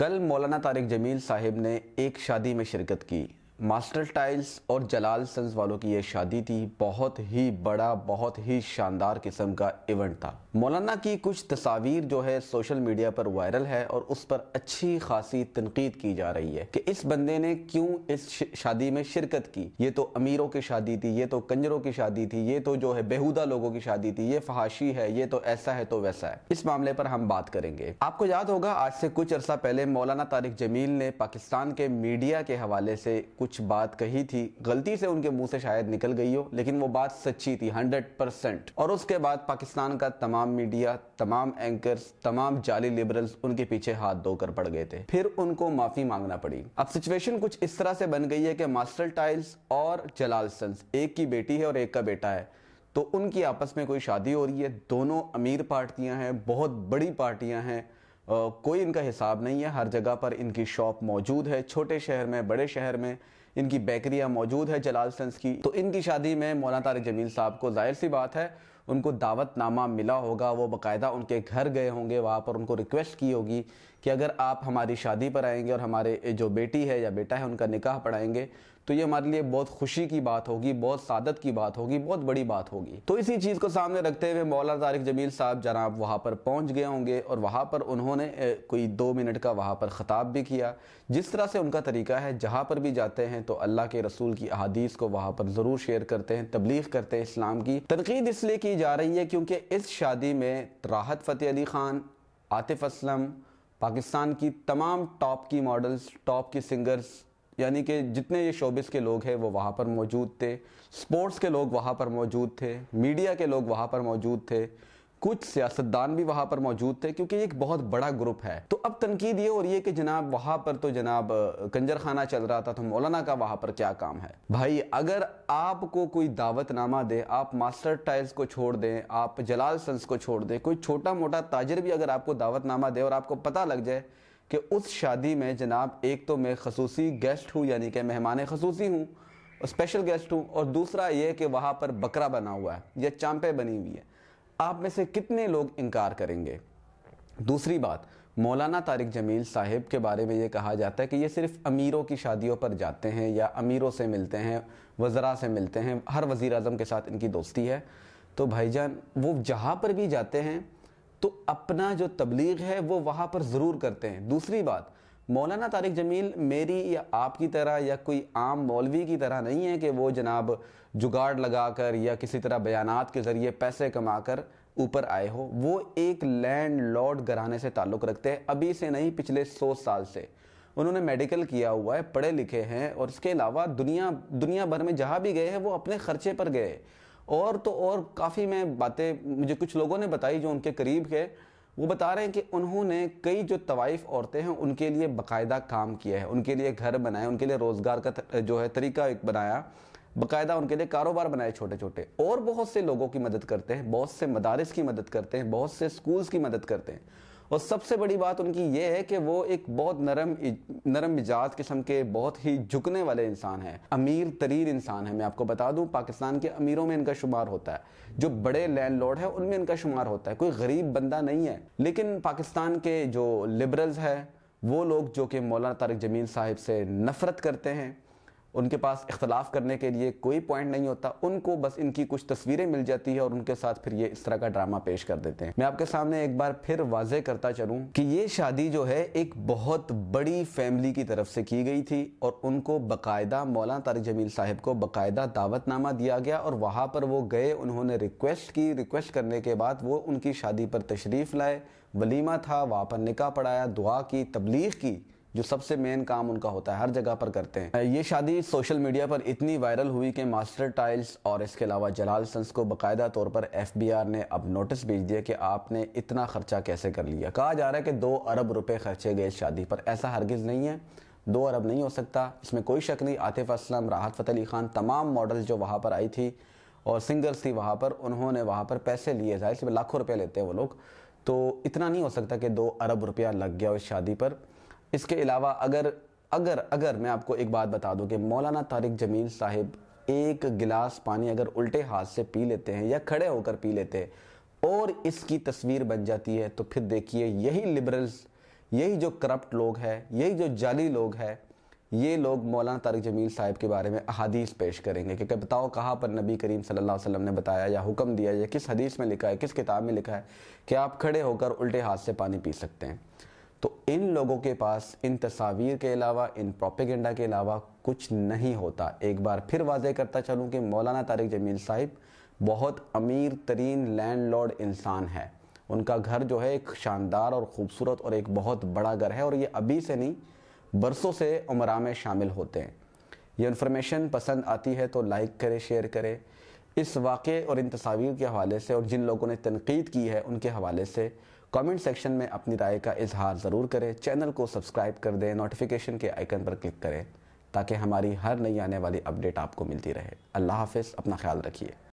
कल मौलाना तारिक जमील साहिब ने एक शादी में शिरकत की मास्टर टाइल्स और जलाल सन्स वालों की ये शादी थी बहुत ही बड़ा बहुत ही शानदार किस्म का इवेंट था मौलाना की कुछ तस्वीर जो है सोशल मीडिया पर वायरल है और उस पर अच्छी खासी तनकीद की जा रही है कि इस बंदे ने क्यों इस शादी में शिरकत की ये तो अमीरों की शादी थी ये तो कंजरों की शादी थी ये तो जो है बेहूदा लोगों की शादी थी ये फहाशी है ये तो ऐसा है तो वैसा है इस मामले पर हम बात करेंगे आपको याद होगा आज से कुछ अर्सा पहले मौलाना तारिक जमील ने पाकिस्तान के मीडिया के हवाले से कुछ कुछ बात कही थी गलती से उनके मुंह से शायद निकल गई हो लेकिन वो बात सच्ची थी हंड्रेड परसेंट और उसके बाद पाकिस्तान का तमाम मीडिया तमाम एंकर तमाम जाली लिबरल्स उनके पीछे हाथ धोकर पड़ गए थे फिर उनको माफी मांगना पड़ी अब सिचुएशन कुछ इस तरह से बन गई है कि मास्टर टाइल्स और जलाल सन्स एक की बेटी है और एक का बेटा है तो उनकी आपस में कोई शादी हो रही है दोनों अमीर पार्टियां हैं बहुत बड़ी पार्टियां हैं कोई इनका हिसाब नहीं है हर जगह पर इनकी शॉप मौजूद है छोटे शहर में बड़े शहर में इनकी बेकरियाँ मौजूद है जलाल सन्स की तो इनकी शादी में मौलाना तारिक जमील साहब को जाहिर सी बात है उनको दावतनामा मिला होगा वो बाकायदा उनके घर गए होंगे वहाँ पर उनको रिक्वेस्ट की होगी कि अगर आप हमारी शादी पर आएंगे और हमारे जो बेटी है या बेटा है उनका निकाह पढ़ाएंगे तो ये हमारे लिए बहुत खुशी की बात होगी बहुत सादत की बात होगी बहुत बड़ी बात होगी तो इसी चीज़ को सामने रखते हुए मौलाना तारिक जमील साहब जनाब वहाँ पर पहुँच गए होंगे और वहाँ पर उन्होंने कोई दो मिनट का वहाँ पर ख़ताब भी किया जिस तरह से उनका तरीका है जहाँ पर भी जाते हैं तो अल्लाह के रसूल की अहादीस को वहाँ पर ज़रूर शेयर करते हैं तबलीग करते हैं इस्लाम की तनकीद इसलिए की की जा रही है क्योंकि इस शादी में राहत फ़तेह अली ख़ान आतिफ असलम पाकिस्तान की तमाम टॉप की मॉडल्स टॉप की सिंगर्स यानी कि जितने ये शोबिस के लोग हैं वो वहाँ पर मौजूद थे स्पोर्ट्स के लोग वहाँ पर मौजूद थे मीडिया के लोग वहाँ पर मौजूद थे कुछ सियासतदान भी वहां पर मौजूद थे क्योंकि एक बहुत बड़ा ग्रुप है तो अब तनकीद ये हो रही है कि जनाब वहां पर तो जनाब कंजर खाना चल रहा था तो मौलाना का वहां पर क्या काम है भाई अगर आपको कोई दावतनामा दे आप मास्टर टाइल्स को छोड़ दें आप जलाल सन्स को छोड़ दें कोई छोटा मोटा ताजर भी अगर आपको दावतनामा दे और आपको पता लग जाए कि उस शादी में जनाब एक तो मैं खसूसी गेस्ट हूँ यानी कि मेहमान खसूसी हूँ स्पेशल गेस्ट हूँ और दूसरा ये कि वहाँ पर बकरा बना हुआ है या चांपे बनी हुई है आप में से कितने लोग इनकार करेंगे दूसरी बात मौलाना तारिक जमील साहिब के बारे में ये कहा जाता है कि ये सिर्फ अमीरों की शादियों पर जाते हैं या अमीरों से मिलते हैं वज़रा से मिलते हैं हर वज़ी अजम के साथ इनकी दोस्ती है तो भाईजान वो जहाँ पर भी जाते हैं तो अपना जो तबलीग है वो वहाँ पर ज़रूर करते हैं दूसरी बात मौलाना तारिक जमील मेरी या आपकी तरह या कोई आम मौलवी की तरह नहीं है कि वो जनाब जुगाड़ लगाकर या किसी तरह बयान के ज़रिए पैसे कमाकर ऊपर आए हो वो एक लैंड लॉर्ड घराने से ताल्लुक़ रखते हैं अभी से नहीं पिछले सौ साल से उन्होंने मेडिकल किया हुआ है पढ़े लिखे हैं और इसके अलावा दुनिया दुनिया भर में जहाँ भी गए हैं वो अपने खर्चे पर गए और तो और काफ़ी मैं बातें मुझे कुछ लोगों ने बताई जो उनके करीब के वो बता रहे हैं कि उन्होंने कई जो तवाइफ औरतें हैं उनके लिए बाकायदा काम किया है उनके लिए घर बनाए उनके लिए रोज़गार का जो है तरीका एक बनाया बाकायदा उनके लिए कारोबार बनाए छोटे छोटे और बहुत से लोगों की मदद करते हैं बहुत से मदारस की मदद करते हैं बहुत से स्कूल्स की मदद करते हैं और सबसे बड़ी बात उनकी ये है कि वो एक बहुत नरम नरम मिजाज किस्म के बहुत ही झुकने वाले इंसान हैं अमीर तरीर इंसान है मैं आपको बता दूं पाकिस्तान के अमीरों में इनका शुमार होता है जो बड़े लॉर्ड है उनमें इनका शुमार होता है कोई गरीब बंदा नहीं है लेकिन पाकिस्तान के जो लिबरल्स है वो लोग जो कि मौलाना तारक जमील साहिब से नफरत करते हैं उनके पास इख्तलाफ करने के लिए कोई पॉइंट नहीं होता उनको बस इनकी कुछ तस्वीरें मिल जाती है और उनके साथ फिर ये इस तरह का ड्रामा पेश कर देते हैं मैं आपके सामने एक बार फिर वाजे करता चलूँ कि ये शादी जो है एक बहुत बड़ी फैमिली की तरफ से की गई थी और उनको बाकायदा मौलाना तारिक जमील साहिब को बाकायदा दावतनामा दिया गया और वहाँ पर वो गए उन्होंने रिक्वेस्ट की रिक्वेस्ट करने के बाद वो उनकी शादी पर तशरीफ़ लाए वलीमा था वहाँ पर निकाह पढ़ाया दुआ की तबलीग की जो सबसे मेन काम उनका होता है हर जगह पर करते हैं ये शादी सोशल मीडिया पर इतनी वायरल हुई कि मास्टर टाइल्स और इसके अलावा जलाल सन्स को बाकायदा तौर पर एफ ने अब नोटिस भेज दिया कि आपने इतना खर्चा कैसे कर लिया कहा जा रहा है कि दो अरब रुपये खर्चे गए शादी पर ऐसा हरगिज़ नहीं है दो अरब नहीं हो सकता इसमें कोई शक नहीं आतिफ असलम राहत फ़तेह अली ख़ान तमाम मॉडल्स जो वहाँ पर आई थी और सिंगर्स थी वहाँ पर उन्होंने वहाँ पर पैसे लिए जाए लाखों रुपये लेते हैं वो लोग तो इतना नहीं हो सकता कि दो अरब रुपया लग गया उस शादी पर इसके अलावा अगर अगर अगर मैं आपको एक बात बता दूं कि मौलाना तारिक जमील साहिब एक गिलास पानी अगर उल्टे हाथ से पी लेते हैं या खड़े होकर पी लेते हैं और इसकी तस्वीर बन जाती है तो फिर देखिए यही लिबरल्स यही जो करप्ट लोग हैं यही जो जाली लोग हैं ये लोग मौलाना तारिक जमील साहिब के बारे में अहदीस पेश करेंगे कि बताओ कहाँ पर नबी करीम सल्लल्लाहु अलैहि वसल्लम ने बताया या हुक्म दिया या किस हदीस में लिखा है किस किताब में लिखा है कि आप खड़े होकर उल्टे हाथ से पानी पी सकते हैं तो इन लोगों के पास इन तस्वीर के अलावा इन प्रोपेगेंडा के अलावा कुछ नहीं होता एक बार फिर वाजे करता चलूँ कि मौलाना तारिक जमील साहिब बहुत अमीर तरीन लैंड इंसान है उनका घर जो है एक शानदार और ख़ूबसूरत और एक बहुत बड़ा घर है और ये अभी से नहीं बरसों से उमरा में शामिल होते हैं ये इन्फॉर्मेशन पसंद आती है तो लाइक करें शेयर करें इस वाक़े और इन तस्वीर के हवाले से और जिन लोगों ने तनकीद की है उनके हवाले से कमेंट सेक्शन में अपनी राय का इजहार ज़रूर करें चैनल को सब्सक्राइब कर दें नोटिफिकेशन के आइकन पर क्लिक करें ताकि हमारी हर नई आने वाली अपडेट आपको मिलती रहे अल्लाह हाफिज़ अपना ख्याल रखिए